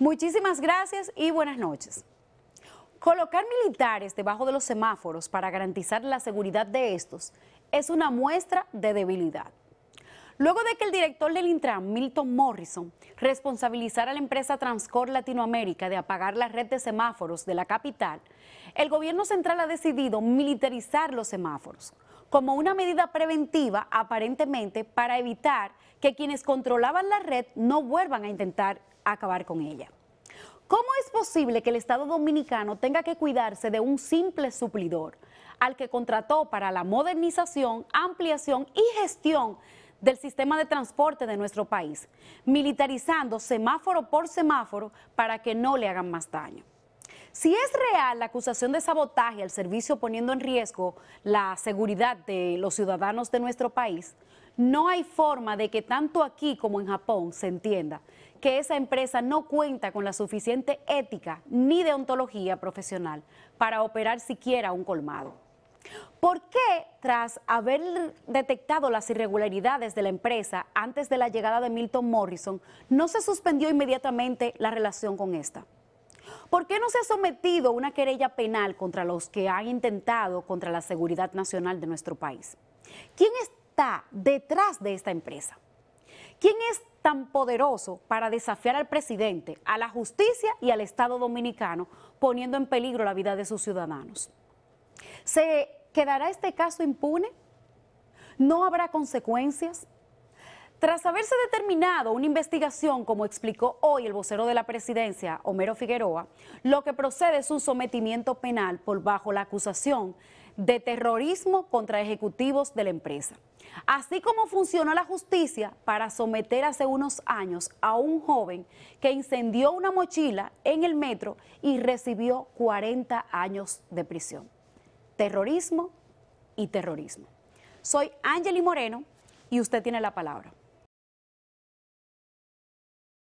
Muchísimas gracias y buenas noches. Colocar militares debajo de los semáforos para garantizar la seguridad de estos es una muestra de debilidad. Luego de que el director del Intran, Milton Morrison, responsabilizara a la empresa Transcor Latinoamérica de apagar la red de semáforos de la capital, el gobierno central ha decidido militarizar los semáforos, como una medida preventiva aparentemente para evitar que quienes controlaban la red no vuelvan a intentar acabar con ella. ¿Cómo es posible que el Estado dominicano tenga que cuidarse de un simple suplidor al que contrató para la modernización, ampliación y gestión del sistema de transporte de nuestro país, militarizando semáforo por semáforo para que no le hagan más daño? Si es real la acusación de sabotaje al servicio poniendo en riesgo la seguridad de los ciudadanos de nuestro país, no hay forma de que tanto aquí como en Japón se entienda que esa empresa no cuenta con la suficiente ética ni deontología profesional para operar siquiera un colmado. ¿Por qué, tras haber detectado las irregularidades de la empresa antes de la llegada de Milton Morrison, no se suspendió inmediatamente la relación con esta? ¿Por qué no se ha sometido una querella penal contra los que han intentado contra la seguridad nacional de nuestro país? ¿Quién está detrás de esta empresa? ¿Quién es tan poderoso para desafiar al presidente, a la justicia y al Estado dominicano, poniendo en peligro la vida de sus ciudadanos? ¿Se quedará este caso impune? ¿No habrá consecuencias? Tras haberse determinado una investigación, como explicó hoy el vocero de la presidencia, Homero Figueroa, lo que procede es un sometimiento penal por bajo la acusación de terrorismo contra ejecutivos de la empresa. Así como funcionó la justicia para someter hace unos años a un joven que incendió una mochila en el metro y recibió 40 años de prisión. Terrorismo y terrorismo. Soy Angeli Moreno y usted tiene la palabra.